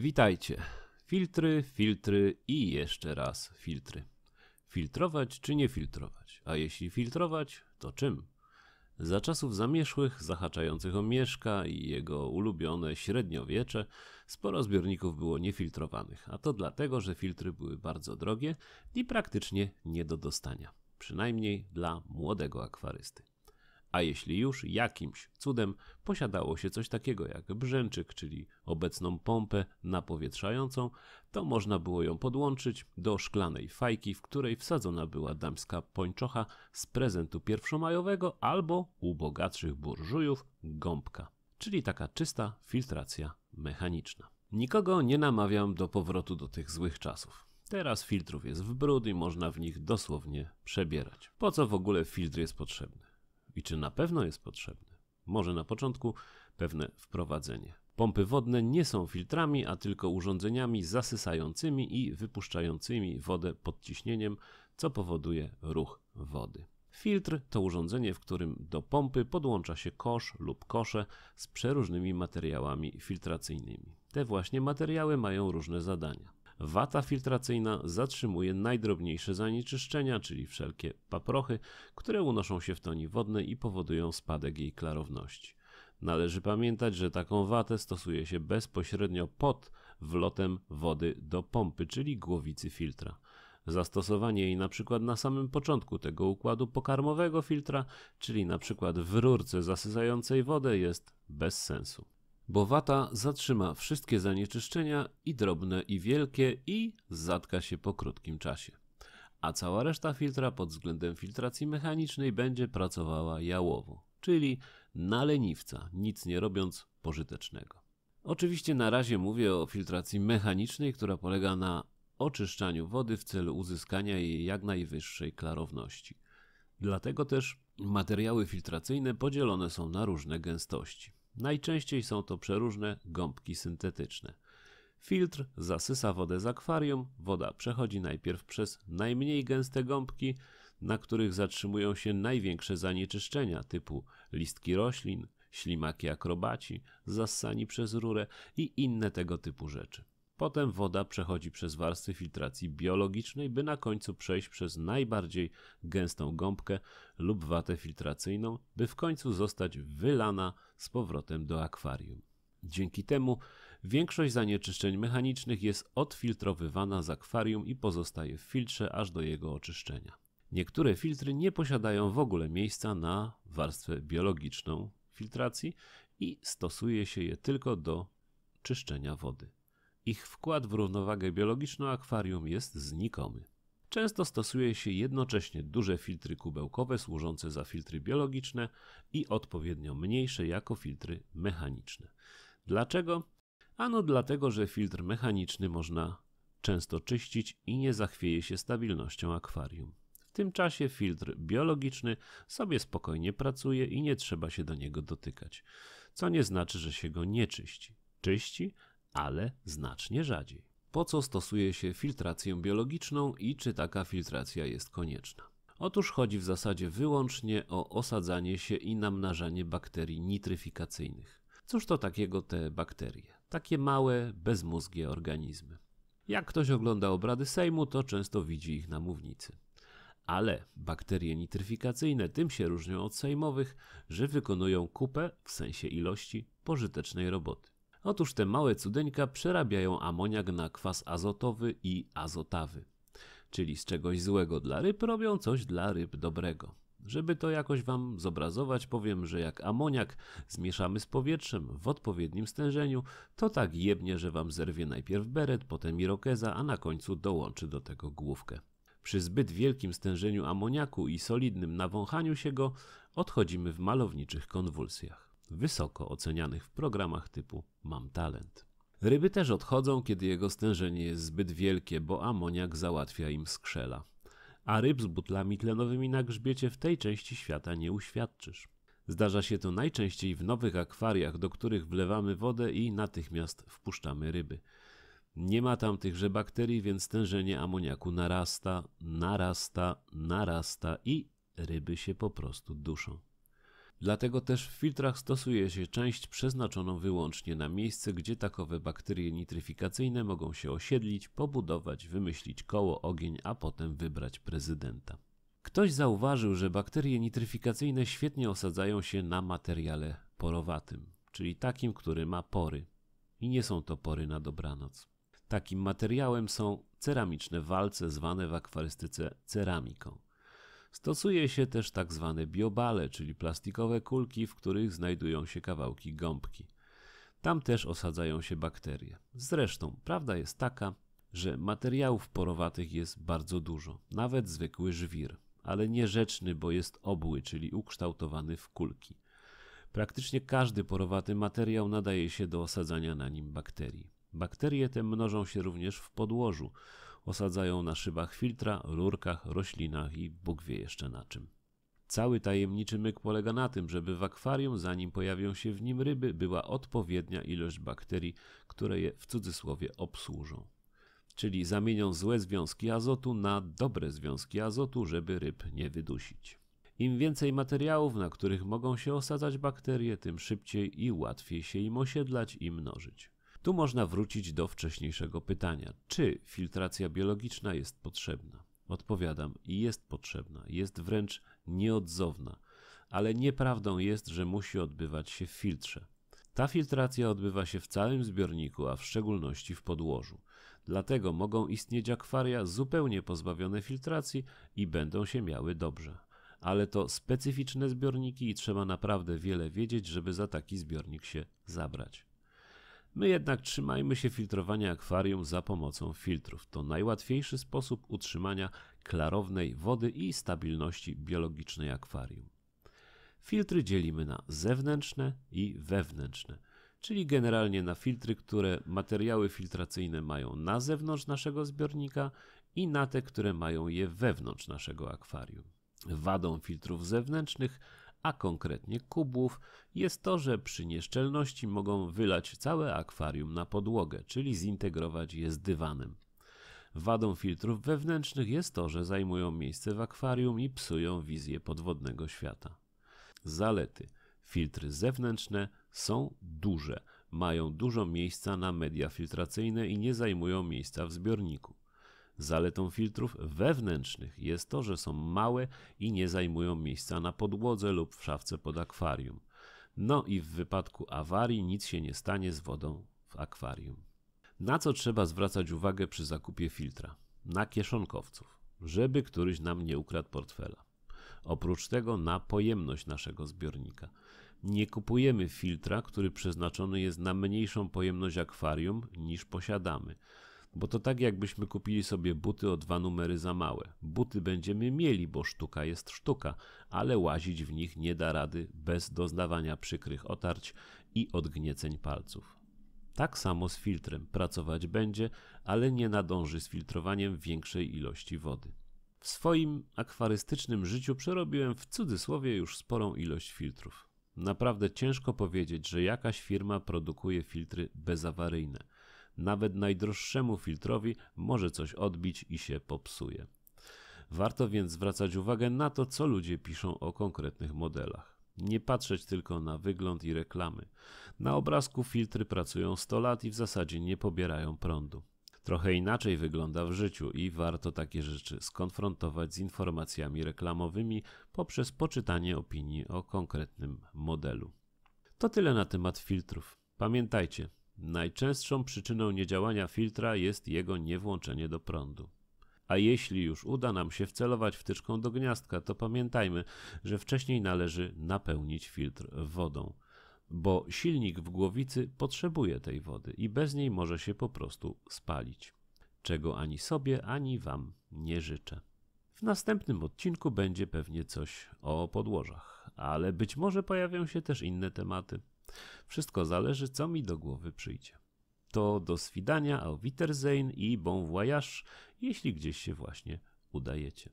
Witajcie. Filtry, filtry i jeszcze raz filtry. Filtrować czy nie filtrować? A jeśli filtrować, to czym? Za czasów zamieszłych, zahaczających o Mieszka i jego ulubione średniowiecze, sporo zbiorników było niefiltrowanych, a to dlatego, że filtry były bardzo drogie i praktycznie nie do dostania. Przynajmniej dla młodego akwarysty. A jeśli już jakimś cudem posiadało się coś takiego jak brzęczyk, czyli obecną pompę napowietrzającą, to można było ją podłączyć do szklanej fajki, w której wsadzona była damska pończocha z prezentu pierwszomajowego albo u bogatszych burżujów gąbka, czyli taka czysta filtracja mechaniczna. Nikogo nie namawiam do powrotu do tych złych czasów. Teraz filtrów jest w brud i można w nich dosłownie przebierać. Po co w ogóle filtr jest potrzebny? i czy na pewno jest potrzebny. Może na początku pewne wprowadzenie. Pompy wodne nie są filtrami, a tylko urządzeniami zasysającymi i wypuszczającymi wodę pod ciśnieniem, co powoduje ruch wody. Filtr to urządzenie, w którym do pompy podłącza się kosz lub kosze z przeróżnymi materiałami filtracyjnymi. Te właśnie materiały mają różne zadania. Wata filtracyjna zatrzymuje najdrobniejsze zanieczyszczenia, czyli wszelkie paprochy, które unoszą się w toni wodnej i powodują spadek jej klarowności. Należy pamiętać, że taką watę stosuje się bezpośrednio pod wlotem wody do pompy, czyli głowicy filtra. Zastosowanie jej na przykład na samym początku tego układu pokarmowego filtra, czyli na przykład w rurce zasysającej wodę jest bez sensu bo wata zatrzyma wszystkie zanieczyszczenia i drobne i wielkie i zatka się po krótkim czasie. A cała reszta filtra pod względem filtracji mechanicznej będzie pracowała jałowo, czyli na leniwca, nic nie robiąc pożytecznego. Oczywiście na razie mówię o filtracji mechanicznej, która polega na oczyszczaniu wody w celu uzyskania jej jak najwyższej klarowności. Dlatego też materiały filtracyjne podzielone są na różne gęstości. Najczęściej są to przeróżne gąbki syntetyczne. Filtr zasysa wodę z akwarium, woda przechodzi najpierw przez najmniej gęste gąbki, na których zatrzymują się największe zanieczyszczenia typu listki roślin, ślimaki akrobaci, zassani przez rurę i inne tego typu rzeczy. Potem woda przechodzi przez warstwy filtracji biologicznej, by na końcu przejść przez najbardziej gęstą gąbkę lub watę filtracyjną, by w końcu zostać wylana z powrotem do akwarium. Dzięki temu większość zanieczyszczeń mechanicznych jest odfiltrowywana z akwarium i pozostaje w filtrze aż do jego oczyszczenia. Niektóre filtry nie posiadają w ogóle miejsca na warstwę biologiczną filtracji i stosuje się je tylko do czyszczenia wody. Ich wkład w równowagę biologiczną akwarium jest znikomy. Często stosuje się jednocześnie duże filtry kubełkowe służące za filtry biologiczne i odpowiednio mniejsze jako filtry mechaniczne. Dlaczego? Ano dlatego, że filtr mechaniczny można często czyścić i nie zachwieje się stabilnością akwarium. W tym czasie filtr biologiczny sobie spokojnie pracuje i nie trzeba się do niego dotykać, co nie znaczy, że się go nie czyści. Czyści, ale znacznie rzadziej. Po co stosuje się filtrację biologiczną i czy taka filtracja jest konieczna? Otóż chodzi w zasadzie wyłącznie o osadzanie się i namnażanie bakterii nitryfikacyjnych. Cóż to takiego te bakterie? Takie małe, bezmózgie organizmy. Jak ktoś ogląda obrady Sejmu, to często widzi ich na mównicy. Ale bakterie nitryfikacyjne tym się różnią od sejmowych, że wykonują kupę, w sensie ilości, pożytecznej roboty. Otóż te małe cudeńka przerabiają amoniak na kwas azotowy i azotawy. Czyli z czegoś złego dla ryb robią coś dla ryb dobrego. Żeby to jakoś Wam zobrazować, powiem, że jak amoniak zmieszamy z powietrzem w odpowiednim stężeniu, to tak jebnie, że Wam zerwie najpierw beret, potem irokeza, a na końcu dołączy do tego główkę. Przy zbyt wielkim stężeniu amoniaku i solidnym nawąchaniu się go odchodzimy w malowniczych konwulsjach wysoko ocenianych w programach typu Mam Talent. Ryby też odchodzą, kiedy jego stężenie jest zbyt wielkie, bo amoniak załatwia im skrzela. A ryb z butlami tlenowymi na grzbiecie w tej części świata nie uświadczysz. Zdarza się to najczęściej w nowych akwariach, do których wlewamy wodę i natychmiast wpuszczamy ryby. Nie ma tam tychże bakterii, więc stężenie amoniaku narasta, narasta, narasta i ryby się po prostu duszą. Dlatego też w filtrach stosuje się część przeznaczoną wyłącznie na miejsce, gdzie takowe bakterie nitryfikacyjne mogą się osiedlić, pobudować, wymyślić koło, ogień, a potem wybrać prezydenta. Ktoś zauważył, że bakterie nitryfikacyjne świetnie osadzają się na materiale porowatym, czyli takim, który ma pory. I nie są to pory na dobranoc. Takim materiałem są ceramiczne walce zwane w akwarystyce ceramiką. Stosuje się też tak zwane biobale, czyli plastikowe kulki, w których znajdują się kawałki gąbki. Tam też osadzają się bakterie. Zresztą prawda jest taka, że materiałów porowatych jest bardzo dużo, nawet zwykły żwir, ale nierzeczny, bo jest obły, czyli ukształtowany w kulki. Praktycznie każdy porowaty materiał nadaje się do osadzania na nim bakterii. Bakterie te mnożą się również w podłożu, osadzają na szybach filtra, rurkach, roślinach i Bóg wie jeszcze na czym. Cały tajemniczy myk polega na tym, żeby w akwarium, zanim pojawią się w nim ryby, była odpowiednia ilość bakterii, które je w cudzysłowie obsłużą. Czyli zamienią złe związki azotu na dobre związki azotu, żeby ryb nie wydusić. Im więcej materiałów, na których mogą się osadzać bakterie, tym szybciej i łatwiej się im osiedlać i mnożyć. Tu można wrócić do wcześniejszego pytania: czy filtracja biologiczna jest potrzebna? Odpowiadam: jest potrzebna, jest wręcz nieodzowna, ale nieprawdą jest, że musi odbywać się w filtrze. Ta filtracja odbywa się w całym zbiorniku, a w szczególności w podłożu. Dlatego mogą istnieć akwaria zupełnie pozbawione filtracji i będą się miały dobrze. Ale to specyficzne zbiorniki i trzeba naprawdę wiele wiedzieć, żeby za taki zbiornik się zabrać. My jednak trzymajmy się filtrowania akwarium za pomocą filtrów. To najłatwiejszy sposób utrzymania klarownej wody i stabilności biologicznej akwarium. Filtry dzielimy na zewnętrzne i wewnętrzne, czyli generalnie na filtry, które materiały filtracyjne mają na zewnątrz naszego zbiornika i na te, które mają je wewnątrz naszego akwarium. Wadą filtrów zewnętrznych a konkretnie kubłów, jest to, że przy nieszczelności mogą wylać całe akwarium na podłogę, czyli zintegrować je z dywanem. Wadą filtrów wewnętrznych jest to, że zajmują miejsce w akwarium i psują wizję podwodnego świata. Zalety. Filtry zewnętrzne są duże, mają dużo miejsca na media filtracyjne i nie zajmują miejsca w zbiorniku. Zaletą filtrów wewnętrznych jest to, że są małe i nie zajmują miejsca na podłodze lub w szafce pod akwarium. No i w wypadku awarii nic się nie stanie z wodą w akwarium. Na co trzeba zwracać uwagę przy zakupie filtra? Na kieszonkowców, żeby któryś nam nie ukradł portfela. Oprócz tego na pojemność naszego zbiornika. Nie kupujemy filtra, który przeznaczony jest na mniejszą pojemność akwarium niż posiadamy. Bo to tak jakbyśmy kupili sobie buty o dwa numery za małe. Buty będziemy mieli, bo sztuka jest sztuka, ale łazić w nich nie da rady bez doznawania przykrych otarć i odgnieceń palców. Tak samo z filtrem pracować będzie, ale nie nadąży z filtrowaniem większej ilości wody. W swoim akwarystycznym życiu przerobiłem w cudzysłowie już sporą ilość filtrów. Naprawdę ciężko powiedzieć, że jakaś firma produkuje filtry bezawaryjne. Nawet najdroższemu filtrowi może coś odbić i się popsuje. Warto więc zwracać uwagę na to, co ludzie piszą o konkretnych modelach. Nie patrzeć tylko na wygląd i reklamy. Na obrazku filtry pracują 100 lat i w zasadzie nie pobierają prądu. Trochę inaczej wygląda w życiu i warto takie rzeczy skonfrontować z informacjami reklamowymi poprzez poczytanie opinii o konkretnym modelu. To tyle na temat filtrów. Pamiętajcie, Najczęstszą przyczyną niedziałania filtra jest jego niewłączenie do prądu. A jeśli już uda nam się wcelować wtyczką do gniazdka, to pamiętajmy, że wcześniej należy napełnić filtr wodą, bo silnik w głowicy potrzebuje tej wody i bez niej może się po prostu spalić, czego ani sobie, ani Wam nie życzę. W następnym odcinku będzie pewnie coś o podłożach, ale być może pojawią się też inne tematy. Wszystko zależy, co mi do głowy przyjdzie. To do swidania, au Witterzein i bon voyage, jeśli gdzieś się właśnie udajecie.